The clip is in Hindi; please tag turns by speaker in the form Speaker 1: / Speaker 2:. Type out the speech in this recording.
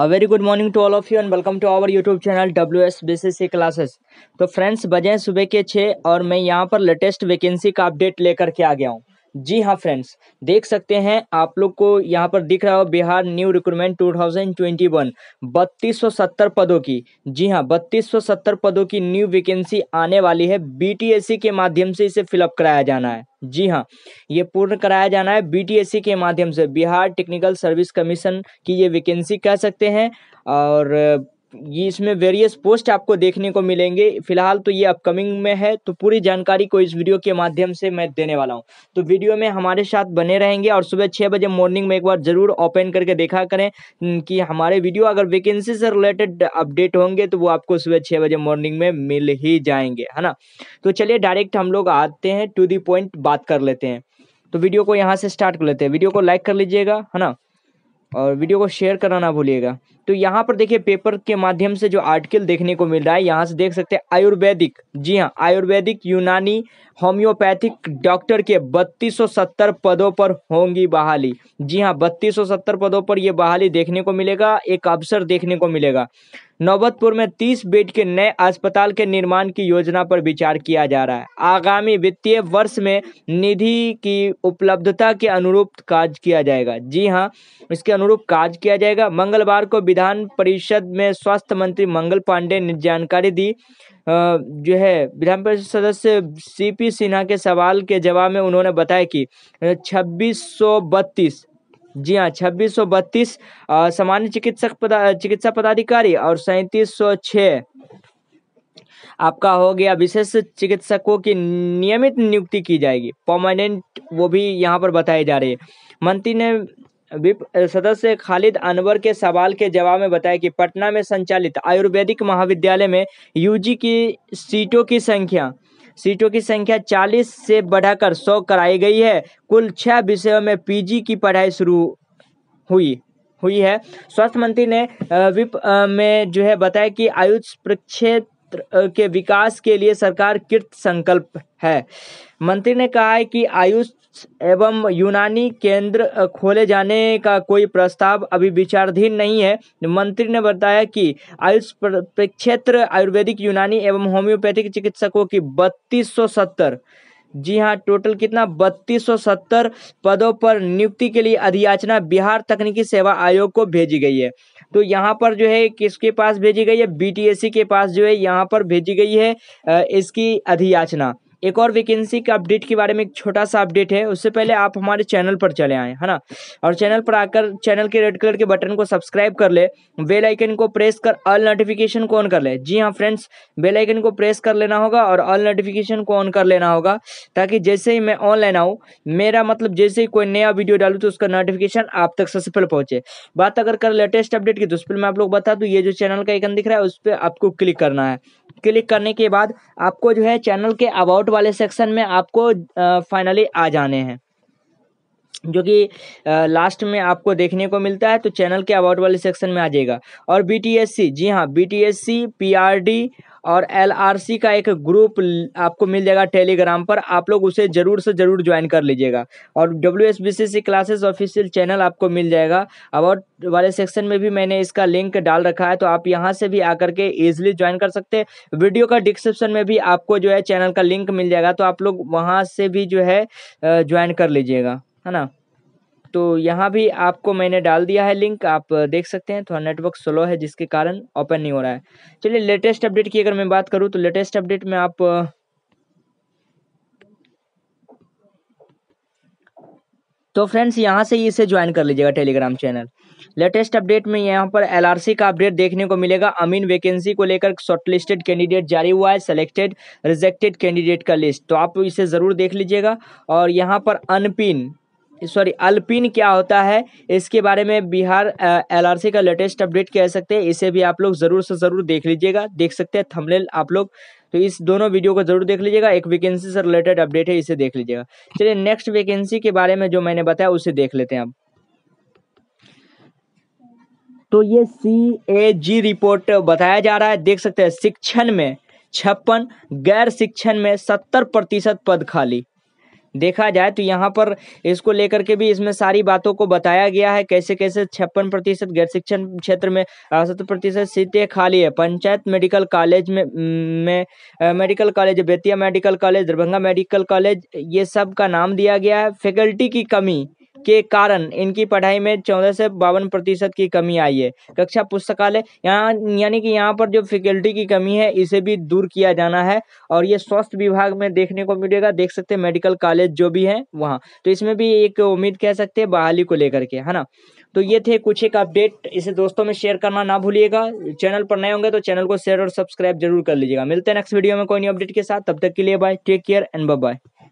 Speaker 1: a very good morning to all of you and welcome to our YouTube channel W S B C C classes तो फ्रेंड्स बजे सुबह के छः और मैं यहाँ पर लेटेस्ट वैकेंसी का अपडेट लेकर के आ गया हूँ जी हाँ फ्रेंड्स देख सकते हैं आप लोग को यहाँ पर दिख रहा हो बिहार न्यू रिक्रूटमेंट 2021 थाउजेंड पदों की जी हाँ 3270 पदों की न्यू वैकेंसी आने वाली है बीटीएससी के माध्यम से इसे फिलअप कराया जाना है जी हाँ ये पूर्ण कराया जाना है बीटीएससी के माध्यम से बिहार टेक्निकल सर्विस कमीशन की ये वैकेंसी कह सकते हैं और इसमें वेरियस पोस्ट आपको देखने को मिलेंगे फिलहाल तो ये अपकमिंग में है तो पूरी जानकारी को इस वीडियो के माध्यम से मैं देने वाला हूँ तो वीडियो में हमारे साथ बने रहेंगे और सुबह छः बजे मॉर्निंग में एक बार ज़रूर ओपन करके देखा करें कि हमारे वीडियो अगर वैकेंसी से रिलेटेड अपडेट होंगे तो वो आपको सुबह छः बजे मॉर्निंग में मिल ही जाएंगे है ना तो चलिए डायरेक्ट हम लोग आते हैं टू दी पॉइंट बात कर लेते हैं तो वीडियो को यहाँ से स्टार्ट कर लेते हैं वीडियो को लाइक कर लीजिएगा है ना और वीडियो को शेयर करना ना भूलिएगा तो यहाँ पर देखिए पेपर के माध्यम से जो आर्टिकल देखने को मिल रहा है यहाँ से देख सकते हैं आयुर्वेदिक जी हाँ आयुर्वेदिक यूनानी होम्योपैथिक डॉक्टर के 3270 पदों पर होंगी बहाली जी हाँ 3270 पदों पर ये बहाली देखने को मिलेगा एक अवसर देखने को मिलेगा नौबतपुर में 30 बेड के नए अस्पताल के निर्माण की योजना पर विचार किया जा रहा है आगामी वित्तीय वर्ष में निधि की उपलब्धता के अनुरूप कार्य किया जाएगा जी हाँ इसके अनुरूप कार्य किया जाएगा मंगलवार को विधान परिषद में स्वास्थ्य मंत्री मंगल पांडे ने जानकारी दी जो है विधान परिषद सदस्य सीपी सिन्हा के सवाल के जवाब में उन्होंने बताया कि छब्बीस जी हाँ छब्बीस सामान्य चिकित्सक पदा चिकित्सा पदाधिकारी और सैंतीस आपका हो गया विशेष चिकित्सकों की नियमित नियुक्ति की जाएगी परमानेंट वो भी यहाँ पर बताए जा रहे हैं मंत्री ने सदस्य खालिद अनवर के सवाल के जवाब में बताया कि पटना में संचालित आयुर्वेदिक महाविद्यालय में यूजी की सीटों की संख्या सीटों की संख्या 40 से बढ़ाकर 100 कराई गई है कुल छः विषयों में पीजी की पढ़ाई शुरू हुई हुई है स्वास्थ्य मंत्री ने विप में जो है बताया कि आयुष प्रक्षेप क्षेत्र के विकास के लिए सरकार कृत संकल्प है मंत्री ने कहा है कि आयुष एवं यूनानी केंद्र खोले जाने का कोई प्रस्ताव अभी विचाराधीन नहीं है मंत्री ने बताया कि आयुष क्षेत्र आयुर्वेदिक यूनानी एवं होम्योपैथिक चिकित्सकों की बत्तीस जी हाँ टोटल कितना 3270 पदों पर नियुक्ति के लिए अधियाचना बिहार तकनीकी सेवा आयोग को भेजी गई है तो यहाँ पर जो है किसके पास भेजी गई है बी e के पास जो है यहाँ पर भेजी गई है इसकी अधियाचना एक और वैकेंसी के अपडेट के बारे में एक छोटा सा अपडेट है उससे पहले आप हमारे चैनल पर चले आए है ना और चैनल पर आकर चैनल के रेड कलर के बटन को सब्सक्राइब कर ले बेल आइकन को प्रेस कर ऑल नोटिफिकेशन को ऑन कर ले जी हाँ फ्रेंड्स बेल आइकन को प्रेस कर लेना होगा और ऑल नोटिफिकेशन को ऑन कर लेना होगा ताकि जैसे ही मैं ऑनलाइन आऊँ मेरा मतलब जैसे ही कोई नया वीडियो डालू तो उसका नोटिफिकेशन आप तक सबसे पहले पहुंचे बात अगर कर लेटेस्ट अपडेट की तो उस पर मैं आप लोग बता दूँ ये जो चैनल का आइकन दिख रहा है उस पर आपको क्लिक करना है क्लिक करने के बाद आपको जो है चैनल के अबाउट वाले सेक्शन में आपको फाइनली आ जाने हैं जो कि लास्ट में आपको देखने को मिलता है तो चैनल के अवार्ड वाले सेक्शन में आ जाएगा और बीटीएससी जी हाँ बीटीएससी पीआरडी और एलआरसी का एक ग्रुप आपको मिल जाएगा टेलीग्राम पर आप लोग उसे जरूर से जरूर ज्वाइन कर लीजिएगा और W S B C C classes official channel आपको मिल जाएगा अवार्ड वाले सेक्शन में भी मैंने इसका लिंक डाल रखा है तो आप यहाँ से भी आकर के ईजिली ज्वाइन कर सकते हैं वीडियो का डिस्क्रिप्शन में भी आपको जो है चैनल का लिंक मिल जाएगा तो आप लोग वहाँ से भी जो है ज्वाइन कर लीजिएगा है ना तो यहाँ भी आपको मैंने डाल दिया है लिंक आप देख सकते हैं थोड़ा नेटवर्क स्लो है जिसके कारण ओपन नहीं हो रहा है चलिए लेटेस्ट अपडेट की अगर मैं बात करूँ तो लेटेस्ट अपडेट में आप तो फ्रेंड्स यहाँ से इसे ज्वाइन कर लीजिएगा टेलीग्राम चैनल लेटेस्ट अपडेट में यहाँ पर एलआरसी का अपडेट देखने को मिलेगा अमीन वैकेंसी को लेकर शॉर्टलिस्टेड कैंडिडेट जारी हुआ है सेलेक्टेड रिजेक्टेड कैंडिडेट का लिस्ट तो आप इसे ज़रूर देख लीजिएगा और यहाँ पर अनपिन सॉरी अल्पिन क्या होता है इसके बारे में बिहार एलआरसी का लेटेस्ट अपडेट कह सकते हैं इसे भी आप लोग ज़रूर से ज़रूर देख लीजिएगा देख सकते हैं थंबनेल आप लोग तो इस दोनों वीडियो को जरूर देख लीजिएगा एक वैकेंसी से रिलेटेड अपडेट है इसे देख लीजिएगा चलिए नेक्स्ट वैकेंसी के बारे में जो मैंने बताया उसे देख लेते हैं आप तो ये सी ए जी रिपोर्ट बताया जा रहा है देख सकते हैं शिक्षण में छप्पन गैर शिक्षण में सत्तर प्रतिशत पद खाली देखा जाए तो यहाँ पर इसको लेकर के भी इसमें सारी बातों को बताया गया है कैसे कैसे छप्पन प्रतिशत गैर शिक्षण क्षेत्र में सत्तर प्रतिशत सीटें खाली है पंचायत मेडिकल कॉलेज में में medical college Bettiah medical college Darbhanga medical college ये सब का नाम दिया गया है फैकल्टी की कमी के कारण इनकी पढ़ाई में चौदह से बावन प्रतिशत की कमी आई है कक्षा पुस्तकालय यहाँ यानी कि यहाँ पर जो फैकल्टी की कमी है इसे भी दूर किया जाना है और ये स्वास्थ्य विभाग में देखने को मिलेगा देख सकते हैं मेडिकल कॉलेज जो भी है वहाँ तो इसमें भी एक उम्मीद कह सकते हैं बहाली को लेकर के है ना तो ये थे कुछ एक अपडेट इसे दोस्तों में शेयर करना ना भूलिएगा चैनल पर नए होंगे तो चैनल को शेयर और सब्सक्राइब जरूर कर लीजिएगा मिलते हैं नेक्स्ट वीडियो में कोई नई अपडेट के साथ तब तक के लिए bye take care and bye